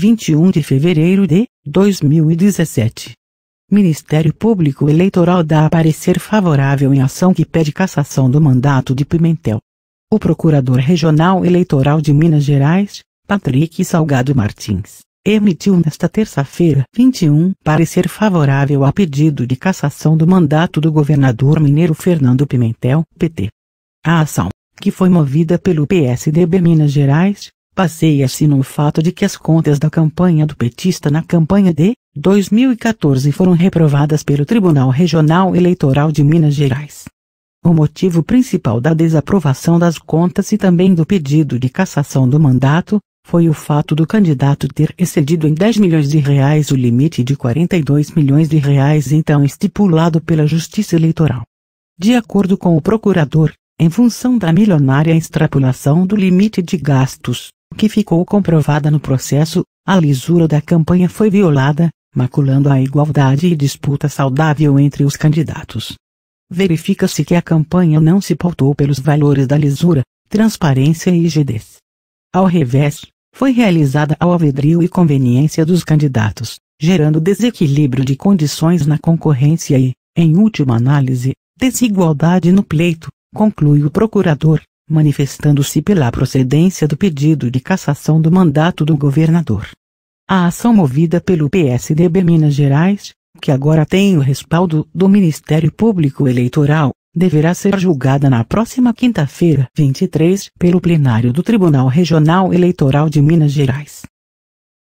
21 de fevereiro de 2017. Ministério Público Eleitoral dá parecer favorável em ação que pede cassação do mandato de Pimentel. O Procurador Regional Eleitoral de Minas Gerais, Patrick Salgado Martins, emitiu nesta terça-feira, 21, parecer favorável a pedido de cassação do mandato do governador mineiro Fernando Pimentel, PT. A ação, que foi movida pelo PSDB Minas Gerais, baseia-se no fato de que as contas da campanha do petista na campanha de 2014 foram reprovadas pelo Tribunal Regional Eleitoral de Minas Gerais. O motivo principal da desaprovação das contas e também do pedido de cassação do mandato foi o fato do candidato ter excedido em 10 milhões de reais o limite de 42 milhões de reais então estipulado pela Justiça Eleitoral. De acordo com o procurador, em função da milionária extrapolação do limite de gastos, que ficou comprovada no processo, a lisura da campanha foi violada, maculando a igualdade e disputa saudável entre os candidatos. Verifica-se que a campanha não se pautou pelos valores da lisura, transparência e rigidez. Ao revés, foi realizada ao alvedrio e conveniência dos candidatos, gerando desequilíbrio de condições na concorrência e, em última análise, desigualdade no pleito, conclui o procurador manifestando-se pela procedência do pedido de cassação do mandato do governador. A ação movida pelo PSDB Minas Gerais, que agora tem o respaldo do Ministério Público Eleitoral, deverá ser julgada na próxima quinta-feira, 23, pelo plenário do Tribunal Regional Eleitoral de Minas Gerais.